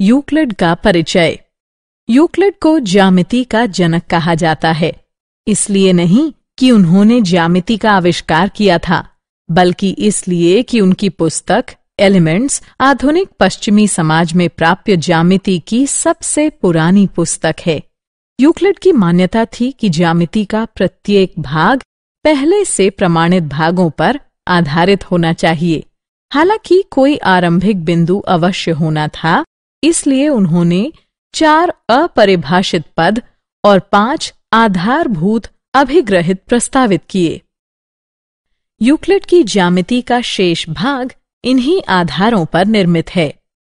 Euclid का परिचय Euclid को ज्यामिति का जनक कहा जाता है इसलिए नहीं कि उन्होंने ज्यामिति का आविष्कार किया था बल्कि इसलिए कि उनकी पुस्तक एलिमेंट्स आधुनिक पश्चिमी समाज में प्राप्य ज्यामिति की सबसे पुरानी पुस्तक है यूक्लिड की मान्यता थी कि ज्यामिति का प्रत्येक भाग पहले से प्रमाणित भागों पर आधारित होना चाहिए हालांकि कोई आरंभिक बिंदु अवश्य होना था इसलिए उन्होंने चार अपरिभाषित पद और पांच आधारभूत अभिग्रहित प्रस्तावित किए यूक्लिड की ज्यामिति का शेष भाग इन्हीं आधारों पर निर्मित है